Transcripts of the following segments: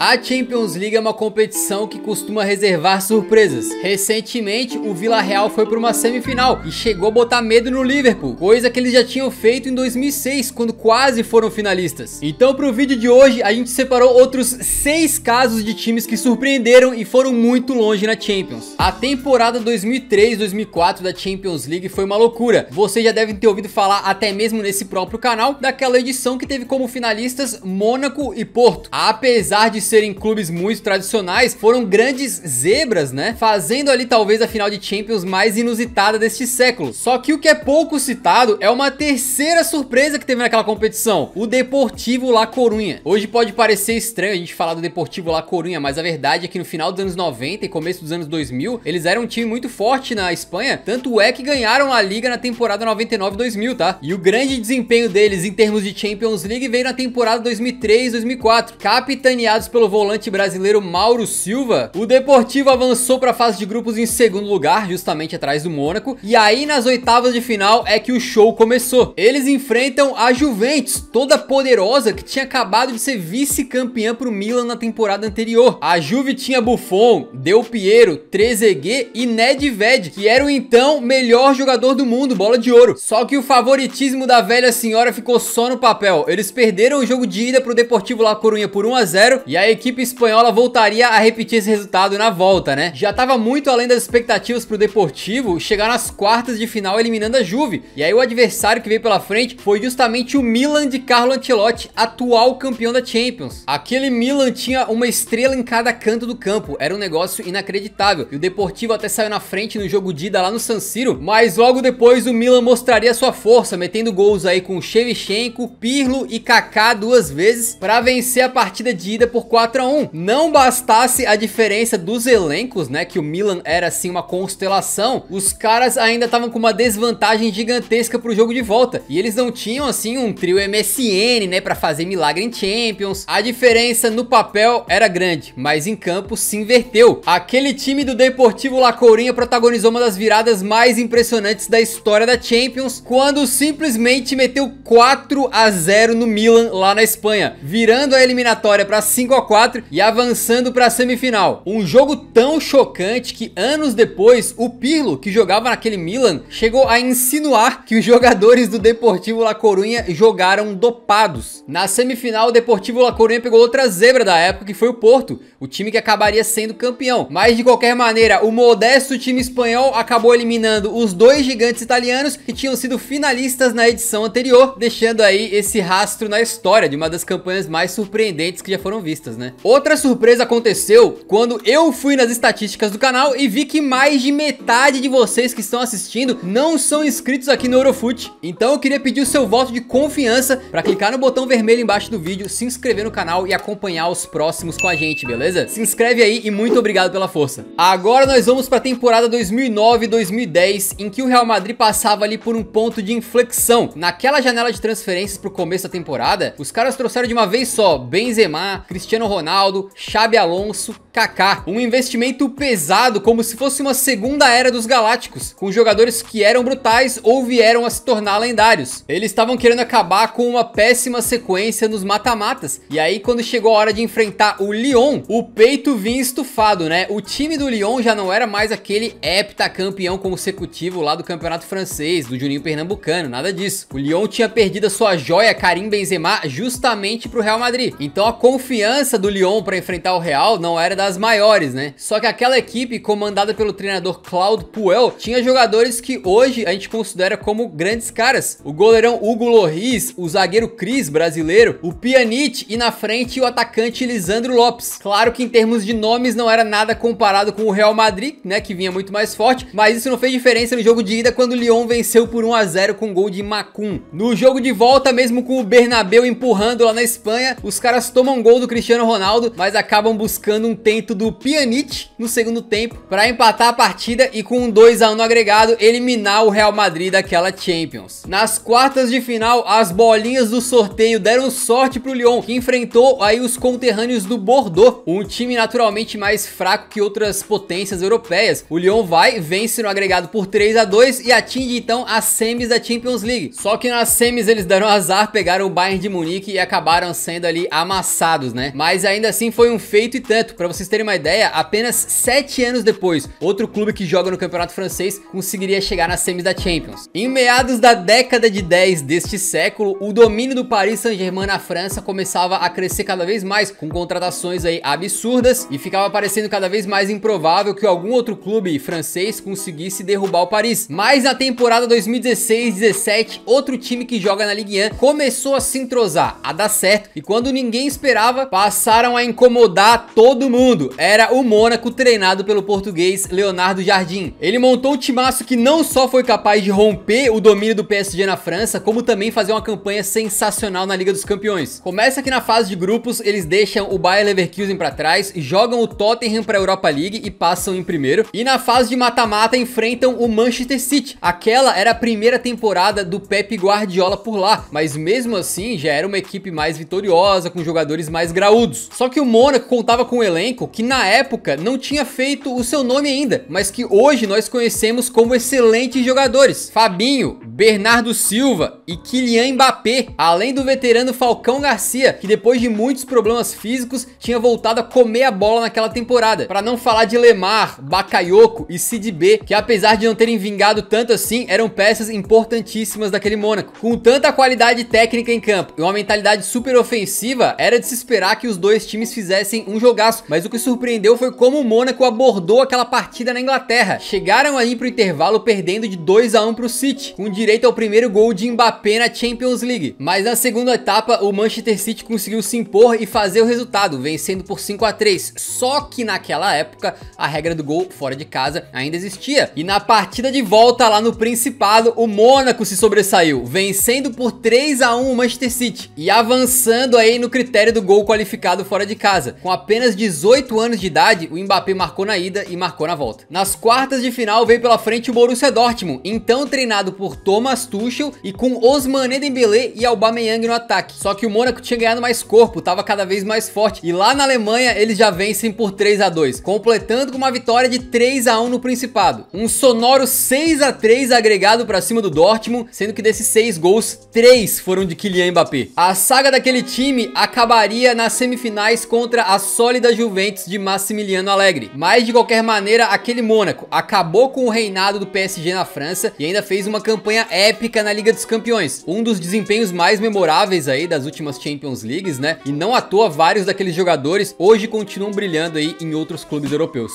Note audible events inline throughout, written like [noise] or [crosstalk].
A Champions League é uma competição que costuma reservar surpresas. Recentemente, o Villarreal foi para uma semifinal e chegou a botar medo no Liverpool, coisa que eles já tinham feito em 2006, quando quase foram finalistas. Então, para o vídeo de hoje, a gente separou outros seis casos de times que surpreenderam e foram muito longe na Champions. A temporada 2003-2004 da Champions League foi uma loucura. Vocês já devem ter ouvido falar, até mesmo nesse próprio canal, daquela edição que teve como finalistas Mônaco e Porto. Apesar de serem clubes muito tradicionais, foram grandes zebras, né? Fazendo ali talvez a final de Champions mais inusitada deste século. Só que o que é pouco citado é uma terceira surpresa que teve naquela competição, o Deportivo La Corunha. Hoje pode parecer estranho a gente falar do Deportivo La Corunha, mas a verdade é que no final dos anos 90 e começo dos anos 2000, eles eram um time muito forte na Espanha, tanto é que ganharam a liga na temporada 99-2000, tá? E o grande desempenho deles em termos de Champions League veio na temporada 2003-2004, capitaneados pelo pelo volante brasileiro Mauro Silva, o Deportivo avançou para a fase de grupos em segundo lugar, justamente atrás do Mônaco, e aí nas oitavas de final é que o show começou. Eles enfrentam a Juventus, toda poderosa que tinha acabado de ser vice-campeã pro Milan na temporada anterior. A Juve tinha Buffon, Del Piero, Trezeguet e Nedved, que era o então melhor jogador do mundo, bola de ouro. Só que o favoritismo da velha senhora ficou só no papel. Eles perderam o jogo de ida pro Deportivo La Coruña por 1 a 0 e aí a equipe espanhola voltaria a repetir esse resultado na volta, né? Já estava muito além das expectativas para o Deportivo chegar nas quartas de final eliminando a Juve. E aí o adversário que veio pela frente foi justamente o Milan de Carlo Ancelotti, atual campeão da Champions. Aquele Milan tinha uma estrela em cada canto do campo, era um negócio inacreditável. E o Deportivo até saiu na frente no jogo Dida lá no San Siro, mas logo depois o Milan mostraria sua força, metendo gols aí com Shevchenko, Pirlo e Kaká duas vezes para vencer a partida de ida por 4 4 a 1. Não bastasse a diferença dos elencos, né, que o Milan era assim uma constelação, os caras ainda estavam com uma desvantagem gigantesca pro jogo de volta. E eles não tinham assim um trio MSN, né, para fazer milagre em Champions. A diferença no papel era grande, mas em campo se inverteu. Aquele time do Deportivo La Coruña protagonizou uma das viradas mais impressionantes da história da Champions, quando simplesmente meteu 4 a 0 no Milan lá na Espanha, virando a eliminatória para 5 a 4 e avançando para a semifinal. Um jogo tão chocante que anos depois o Pirlo, que jogava naquele Milan, chegou a insinuar que os jogadores do Deportivo La Coruña jogaram dopados. Na semifinal, o Deportivo La Coruña pegou outra zebra da época, que foi o Porto, o time que acabaria sendo campeão. Mas de qualquer maneira, o modesto time espanhol acabou eliminando os dois gigantes italianos que tinham sido finalistas na edição anterior, deixando aí esse rastro na história de uma das campanhas mais surpreendentes que já foram vistas né? Outra surpresa aconteceu quando eu fui nas estatísticas do canal e vi que mais de metade de vocês que estão assistindo não são inscritos aqui no Eurofoot. Então eu queria pedir o seu voto de confiança para clicar no botão vermelho embaixo do vídeo, se inscrever no canal e acompanhar os próximos com a gente, beleza? Se inscreve aí e muito obrigado pela força. Agora nós vamos para a temporada 2009-2010, em que o Real Madrid passava ali por um ponto de inflexão. Naquela janela de transferências para o começo da temporada, os caras trouxeram de uma vez só Benzema, Cristiano Cristiano Ronaldo, Xabi Alonso Kaká. Um investimento pesado, como se fosse uma segunda era dos Galácticos, com jogadores que eram brutais ou vieram a se tornar lendários. Eles estavam querendo acabar com uma péssima sequência nos mata-matas, e aí quando chegou a hora de enfrentar o Lyon, o peito vinha estufado, né? O time do Lyon já não era mais aquele heptacampeão consecutivo lá do campeonato francês, do Juninho Pernambucano, nada disso. O Lyon tinha perdido a sua joia Karim Benzema justamente pro Real Madrid. Então a confiança do Lyon para enfrentar o Real não era da das maiores, né? Só que aquela equipe comandada pelo treinador Claude Puel tinha jogadores que hoje a gente considera como grandes caras. O goleirão Hugo Lloris, o zagueiro Cris brasileiro, o Pjanic e na frente o atacante Lisandro Lopes. Claro que em termos de nomes não era nada comparado com o Real Madrid, né, que vinha muito mais forte, mas isso não fez diferença no jogo de ida quando o Lyon venceu por 1 a 0 com gol de Macum. No jogo de volta, mesmo com o Bernabeu empurrando lá na Espanha, os caras tomam gol do Cristiano Ronaldo, mas acabam buscando um tempo do Pjanic no segundo tempo para empatar a partida e com um 2 a 1 no agregado eliminar o Real Madrid daquela Champions. Nas quartas de final, as bolinhas do sorteio deram sorte pro Lyon, que enfrentou aí os conterrâneos do Bordeaux, um time naturalmente mais fraco que outras potências europeias. O Lyon vai, vence no agregado por 3 a 2 e atinge então as semis da Champions League. Só que nas semis eles deram azar, pegaram o Bayern de Munique e acabaram sendo ali amassados, né? Mas ainda assim foi um feito e tanto para você vocês terem uma ideia, apenas 7 anos depois, outro clube que joga no campeonato francês conseguiria chegar nas semis da Champions. Em meados da década de 10 deste século, o domínio do Paris Saint-Germain na França começava a crescer cada vez mais, com contratações aí absurdas, e ficava parecendo cada vez mais improvável que algum outro clube francês conseguisse derrubar o Paris. Mas na temporada 2016-17, outro time que joga na Ligue 1 começou a se entrosar, a dar certo, e quando ninguém esperava, passaram a incomodar todo mundo era o Mônaco treinado pelo português Leonardo Jardim. Ele montou um timaço que não só foi capaz de romper o domínio do PSG na França, como também fazer uma campanha sensacional na Liga dos Campeões. Começa aqui na fase de grupos eles deixam o Bayer Leverkusen para trás, jogam o Tottenham para a Europa League e passam em primeiro. E na fase de mata-mata enfrentam o Manchester City. Aquela era a primeira temporada do Pep Guardiola por lá, mas mesmo assim já era uma equipe mais vitoriosa, com jogadores mais graúdos. Só que o Mônaco contava com um elenco elenco que na época não tinha feito o seu nome ainda, mas que hoje nós conhecemos como excelentes jogadores. Fabinho, Bernardo Silva e Kylian Mbappé, além do veterano Falcão Garcia, que depois de muitos problemas físicos tinha voltado a comer a bola naquela temporada. Para não falar de Lemar, Bakayoko e Sid B, que apesar de não terem vingado tanto assim, eram peças importantíssimas daquele Mônaco. Com tanta qualidade técnica em campo e uma mentalidade super ofensiva, era de se esperar que os dois times fizessem um jogaço, mas o que surpreendeu foi como o Mônaco abordou aquela partida na Inglaterra. Chegaram aí pro intervalo perdendo de 2 a 1 pro City, com direito ao primeiro gol de Mbappé na Champions League. Mas na segunda etapa, o Manchester City conseguiu se impor e fazer o resultado, vencendo por 5 a 3. Só que naquela época, a regra do gol fora de casa ainda existia. E na partida de volta lá no Principado, o Mônaco se sobressaiu, vencendo por 3 a 1 o Manchester City e avançando aí no critério do gol qualificado fora de casa, com apenas 18 8 anos de idade, o Mbappé marcou na ida e marcou na volta. Nas quartas de final veio pela frente o Borussia Dortmund, então treinado por Thomas Tuchel e com Osmané Dembélé e Aubameyang no ataque. Só que o Mônaco tinha ganhado mais corpo, estava cada vez mais forte e lá na Alemanha eles já vencem por 3 a 2, completando com uma vitória de 3 a 1 no Principado. Um sonoro 6 a 3 agregado para cima do Dortmund, sendo que desses 6 gols, 3 foram de Kylian Mbappé. A saga daquele time acabaria nas semifinais contra a sólida Juventus de Massimiliano Alegre. Mas de qualquer maneira, aquele Mônaco acabou com o reinado do PSG na França e ainda fez uma campanha épica na Liga dos Campeões, um dos desempenhos mais memoráveis aí das últimas Champions Leagues, né? E não à toa vários daqueles jogadores hoje continuam brilhando aí em outros clubes europeus.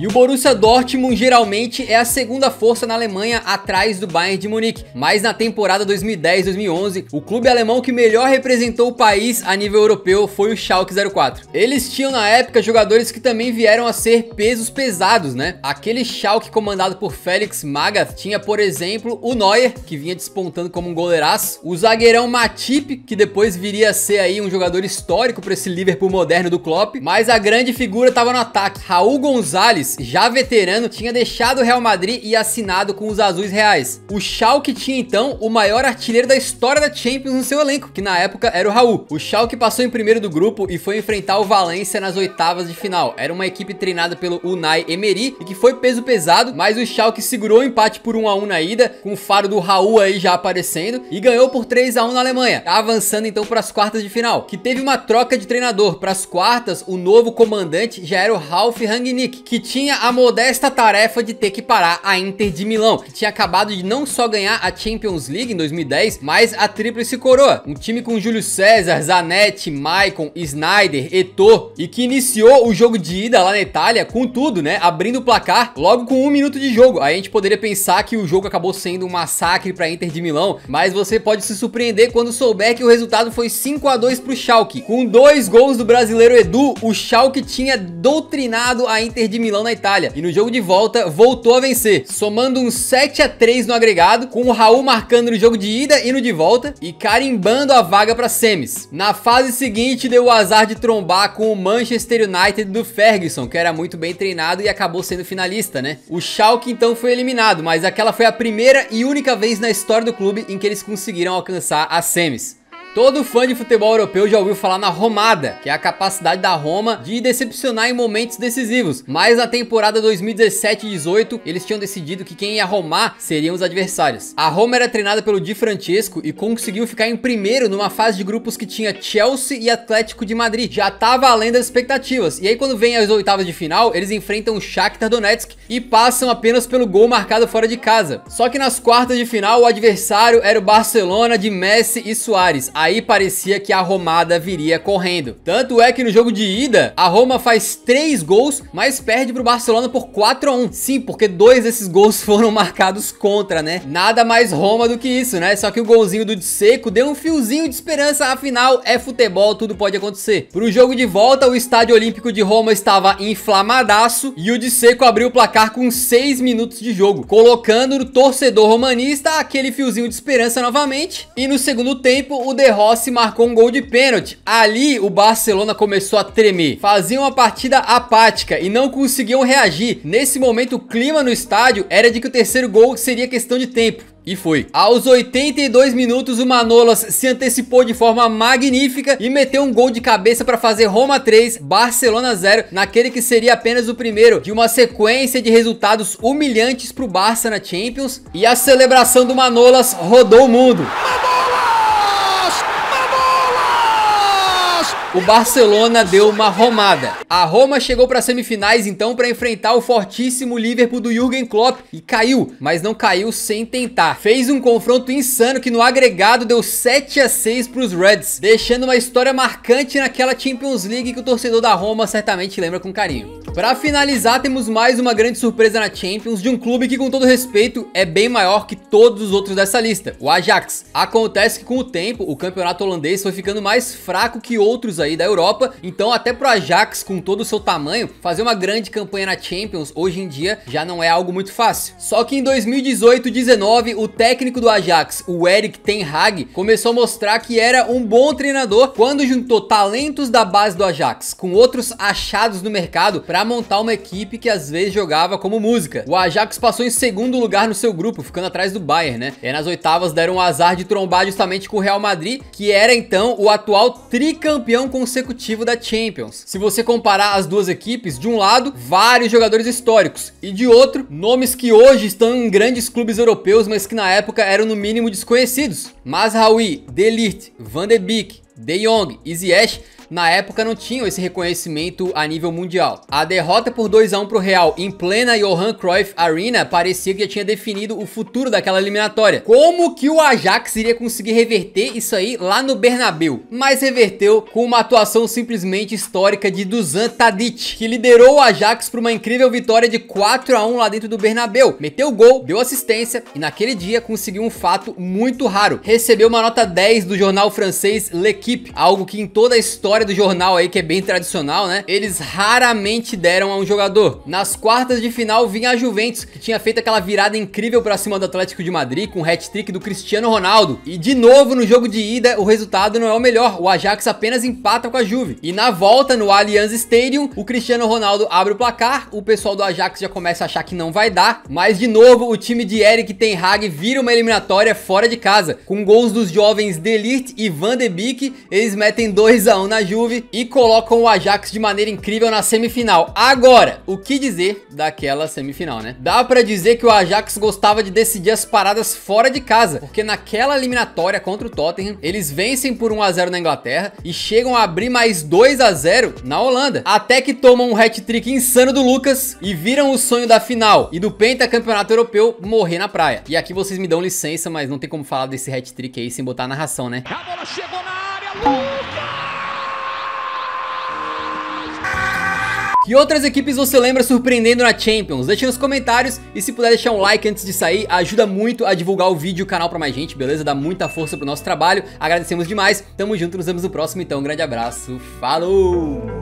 E o Borussia Dortmund geralmente é a segunda força na Alemanha atrás do Bayern de Munique, mas na temporada 2010-2011, o clube alemão que melhor representou o país a nível europeu foi o Schalke 04. Eles tinham na época jogadores que também vieram a ser pesos pesados, né? Aquele Schalke comandado por Felix Magath tinha, por exemplo, o Neuer, que vinha despontando como um goleiraço, o zagueirão Matip, que depois viria a ser aí um jogador histórico para esse Liverpool moderno do Klopp, mas a grande figura estava no ataque, Raul Gonzalez já veterano, tinha deixado o Real Madrid e assinado com os Azuis Reais. O Schalke tinha então o maior artilheiro da história da Champions no seu elenco, que na época era o Raul. O Schalke passou em primeiro do grupo e foi enfrentar o Valência nas oitavas de final. Era uma equipe treinada pelo Unai Emery e que foi peso pesado, mas o Schalke segurou o empate por 1 a 1 na ida, com o faro do Raul aí já aparecendo e ganhou por 3 a 1 na Alemanha, avançando então para as quartas de final, que teve uma troca de treinador. Para as quartas, o novo comandante já era o Ralf Rangnick, que tinha tinha a modesta tarefa de ter que parar a Inter de Milão, que tinha acabado de não só ganhar a Champions League em 2010, mas a tríplice coroa. Um time com Júlio César, Zanetti, Maicon, Snyder, Eto'o e que iniciou o jogo de ida lá na Itália com tudo, né? Abrindo o placar logo com um minuto de jogo. Aí a gente poderia pensar que o jogo acabou sendo um massacre para a Inter de Milão, mas você pode se surpreender quando souber que o resultado foi 5 a 2 para o Schalke. Com dois gols do brasileiro Edu, o Schalke tinha doutrinado a Inter de Milão na Itália. E no jogo de volta, voltou a vencer, somando um 7 a 3 no agregado, com o Raul marcando no jogo de ida e no de volta, e carimbando a vaga para semis. Na fase seguinte, deu o azar de trombar com o Manchester United do Ferguson, que era muito bem treinado e acabou sendo finalista, né? O Schalke então foi eliminado, mas aquela foi a primeira e única vez na história do clube em que eles conseguiram alcançar as semis. Todo fã de futebol europeu já ouviu falar na Romada, que é a capacidade da Roma de decepcionar em momentos decisivos. Mas na temporada 2017-18, eles tinham decidido que quem ia romar seriam os adversários. A Roma era treinada pelo Di Francesco e conseguiu ficar em primeiro numa fase de grupos que tinha Chelsea e Atlético de Madrid. Já tava além das expectativas. E aí quando vem as oitavas de final, eles enfrentam o Shakhtar Donetsk e passam apenas pelo gol marcado fora de casa. Só que nas quartas de final, o adversário era o Barcelona de Messi e Suárez aí parecia que a Romada viria correndo. Tanto é que no jogo de ida, a Roma faz 3 gols, mas perde pro Barcelona por 4 a 1. Sim, porque dois desses gols [laughs] foram marcados contra, né? Nada mais Roma do que isso, né? Só que o golzinho do Seco deu um fiozinho de esperança, afinal é futebol, tudo pode acontecer. Pro jogo de volta, o Estádio Olímpico de Roma estava inflamadaço e o de Seco abriu o placar com 6 minutos de jogo, colocando no torcedor romanista aquele fiozinho de esperança novamente. E no segundo tempo, o De Rossi marcou um gol de pênalti. Ali o Barcelona começou a tremer. Fazia uma partida apática e não conseguiam reagir. Nesse momento o clima no estádio era de que o terceiro gol seria questão de tempo. E foi. Aos 82 minutos, o Manolas se antecipou de forma magnífica e meteu um gol de cabeça para fazer Roma 3, Barcelona 0, naquele que seria apenas o primeiro de uma sequência de resultados humilhantes para o Barça na Champions. E a celebração do Manolas rodou o mundo. Manolas! o Barcelona deu uma romada. A Roma chegou para as semifinais então para enfrentar o fortíssimo Liverpool do Jürgen Klopp e caiu, mas não caiu sem tentar. Fez um confronto insano que no agregado deu 7 a 6 para os Reds, deixando uma história marcante naquela Champions League que o torcedor da Roma certamente lembra com carinho. Para finalizar, temos mais uma grande surpresa na Champions de um clube que com todo respeito é bem maior que todos os outros dessa lista, o Ajax. Acontece que com o tempo o campeonato holandês foi ficando mais fraco que outros times aí da Europa. Então até pro Ajax, com todo o seu tamanho, fazer uma grande campanha na Champions hoje em dia já não é algo muito fácil. Só que em 2018-19, o técnico do Ajax, o Eric Ten Hag, começou a mostrar que era um bom treinador quando juntou talentos da base do Ajax com outros achados no mercado para montar uma equipe que às vezes jogava como música. O Ajax passou em segundo lugar no seu grupo, ficando atrás do Bayern, né? E é, nas oitavas deram o um azar de trombar justamente com o Real Madrid, que era então o atual tricampeão consecutivo da Champions. Se você comparar as duas equipes, de um lado, vários jogadores históricos e de outro, nomes que hoje estão em grandes clubes europeus, mas que na época eram no mínimo desconhecidos. Mas, Mazraoui, Delict, Van de Beek, De Jong e Ziyech na época não tinham esse reconhecimento a nível mundial. A derrota por 2 a 1 pro Real em plena Johan Cruyff Arena parecia que já tinha definido o futuro daquela eliminatória. Como que o Ajax iria conseguir reverter isso aí lá no Bernabeu? Mas reverteu com uma atuação simplesmente histórica de Dusan Tadic, que liderou o Ajax para uma incrível vitória de 4 a 1 lá dentro do Bernabeu. Meteu gol, deu assistência e naquele dia conseguiu um fato muito raro. Recebeu uma nota 10 do jornal francês L'Equipe, algo que em toda a história história do jornal aí, que é bem tradicional, né? Eles raramente deram a um jogador. Nas quartas de final vinha a Juventus, que tinha feito aquela virada incrível pra cima do Atlético de Madrid, com o hat-trick do Cristiano Ronaldo. E de novo, no jogo de ida, o resultado não é o melhor. O Ajax apenas empata com a Juve. E na volta, no Allianz Stadium, o Cristiano Ronaldo abre o placar, o pessoal do Ajax já começa a achar que não vai dar, mas de novo, o time de Eric Ten Hag vira uma eliminatória fora de casa. Com gols dos jovens Delirte e Van de Beek, eles metem 2 a 1 na Juve e colocam o Ajax de maneira incrível na semifinal. Agora, o que dizer daquela semifinal, né? Dá para dizer que o Ajax gostava de decidir as paradas fora de casa, porque naquela eliminatória contra o Tottenham, eles vencem por 1 a 0 na Inglaterra e chegam a abrir mais 2 a 0 na Holanda, até que tomam um hat-trick insano do Lucas e viram o sonho da final e do pentacampeonato europeu morrer na praia. E aqui vocês me dão licença, mas não tem como falar desse hat-trick aí sem botar a narração, né? A bola chegou na área, Lucas! Que outras equipes você lembra surpreendendo na Champions? Deixe nos comentários e se puder deixar um like antes de sair, ajuda muito a divulgar o vídeo e o canal pra mais gente, beleza? Dá muita força pro nosso trabalho, agradecemos demais, tamo junto, nos vemos no próximo então, um grande abraço, falou!